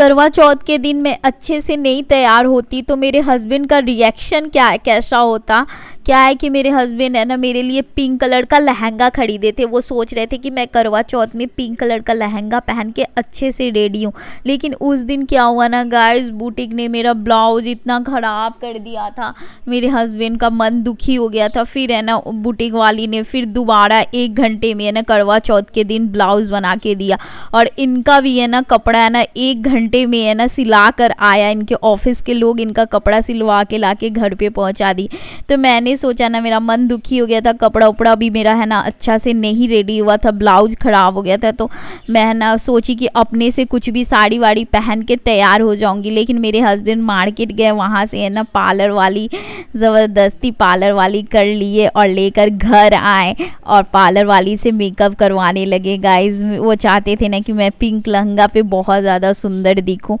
करवा चौथ के दिन मैं अच्छे से नहीं तैयार होती तो मेरे हस्बैंड का रिएक्शन क्या कैसा होता क्या है कि मेरे हस्बैंड है ना मेरे लिए पिंक कलर का लहंगा खरीदे थे वो सोच रहे थे कि मैं करवा चौथ में पिंक कलर का लहंगा पहन के अच्छे से रेडी हूँ लेकिन उस दिन क्या हुआ ना गाइस बुटीक ने मेरा ब्लाउज इतना ख़राब कर दिया था मेरे हस्बैंड का मन दुखी हो गया था फिर है ना बुटीक वाली ने फिर दोबारा एक घंटे में है ना करवा चौथ के दिन ब्लाउज़ बना के दिया और इनका भी है ना कपड़ा है ना एक घंटे में है ना सिला कर आया इनके ऑफिस के लोग इनका कपड़ा सिलवा के ला के घर पर पहुँचा दी तो मैंने सोचा ना मेरा मन दुखी हो गया था कपड़ा उपड़ा भी मेरा है ना अच्छा से नहीं रेडी हुआ था ब्लाउज ख़राब हो गया था तो मैं है ना सोची कि अपने से कुछ भी साड़ी वाड़ी पहन के तैयार हो जाऊंगी लेकिन मेरे हस्बैंड मार्केट गए वहाँ से है ना पार्लर वाली ज़बरदस्ती पार्लर वाली कर लिए और लेकर घर आए और पार्लर वाली से मेकअप करवाने लगे गाइज वो चाहते थे ना कि मैं पिंक लहंगा पे बहुत ज़्यादा सुंदर दिखूँ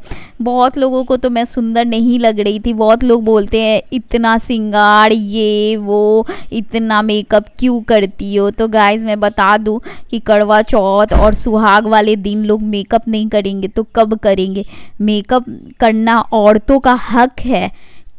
बहुत लोगों को तो मैं सुंदर नहीं लग रही थी बहुत लोग बोलते हैं इतना सिंगार ये वो इतना मेकअप क्यों करती हो तो गाइज मैं बता दूँ कि कड़वा चौथ और सुहाग वाले दिन लोग मेकअप नहीं करेंगे तो कब करेंगे मेकअप करना औरतों का हक है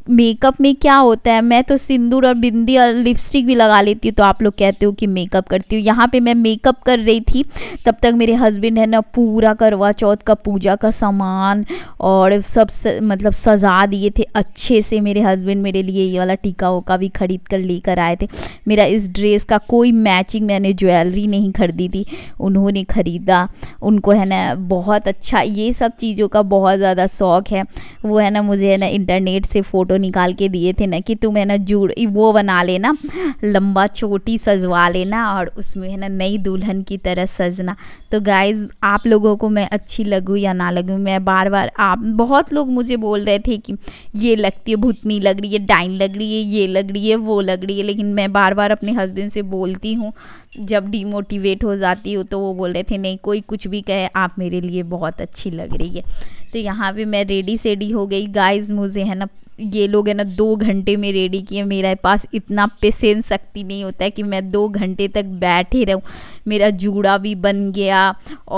मेकअप में क्या होता है मैं तो सिंदूर और बिंदी और लिपस्टिक भी लगा लेती हूँ तो आप लोग कहते हो कि मेकअप करती हूँ यहाँ पे मैं मेकअप कर रही थी तब तक मेरे हस्बैंड है ना पूरा करवा चौथ का पूजा का सामान और सब स, मतलब सजा दिए थे अच्छे से मेरे हस्बैंड मेरे लिए ये वाला टीका ओका भी खरीद कर लेकर आए थे मेरा इस ड्रेस का कोई मैचिंग मैंने ज्वेलरी नहीं खरीदी थी उन्होंने ख़रीदा उनको है ना बहुत अच्छा ये सब चीज़ों का बहुत ज़्यादा शौक़ है वो है ना मुझे है ना इंटरनेट से फ़ोटो फोटो निकाल के दिए थे ना कि तुम है ना जूड़ वो बना लेना लंबा चोटी सजवा लेना और उसमें है ना नई दुल्हन की तरह सजना तो गाइज आप लोगों को मैं अच्छी लगूँ या ना लगूँ मैं बार बार आप बहुत लोग मुझे बोल रहे थे कि ये लगती है भुतनी लग रही है डाइन लग रही है ये लग रही है वो लग रही है लेकिन मैं बार बार अपने हस्बैंड से बोलती हूँ जब डिमोटिवेट हो जाती हो तो वो बोल रहे थे नहीं कोई कुछ भी कहे आप मेरे लिए बहुत अच्छी लग रही है तो यहाँ पे मैं रेडी सेडी हो गई गाइस मुझे है ना ये लोग है ना दो घंटे में रेडी किए मेरे पास इतना पेशेंस शक्ति नहीं होता है कि मैं दो घंटे तक बैठ ही रहूँ मेरा जूड़ा भी बन गया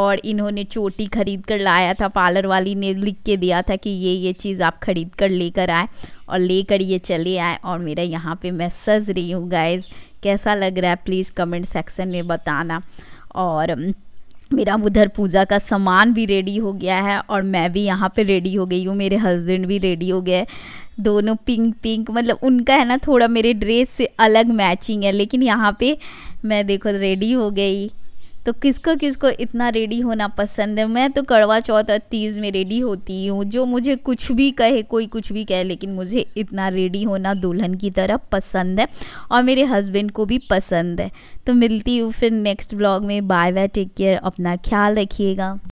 और इन्होंने चोटी खरीद कर लाया था पार्लर वाली ने लिख के दिया था कि ये ये चीज़ आप ख़रीद कर लेकर आए और लेकर ये चले आए और मेरा यहाँ पे मैं सज रही हूँ गाइज़ कैसा लग रहा है प्लीज़ कमेंट सेक्शन में बताना और मेरा उधर पूजा का सामान भी रेडी हो गया है और मैं भी यहाँ पे रेडी हो गई हूँ मेरे हस्बैंड भी रेडी हो गए दोनों पिंक पिंक मतलब उनका है ना थोड़ा मेरे ड्रेस से अलग मैचिंग है लेकिन यहाँ पे मैं देखो रेडी हो गई तो किसको किसको इतना रेडी होना पसंद है मैं तो कड़वा चौथ और तीज में रेडी होती हूँ जो मुझे कुछ भी कहे कोई कुछ भी कहे लेकिन मुझे इतना रेडी होना दुल्हन की तरह पसंद है और मेरे हस्बैंड को भी पसंद है तो मिलती हूँ फिर नेक्स्ट ब्लॉग में बाय बाय टेक केयर अपना ख्याल रखिएगा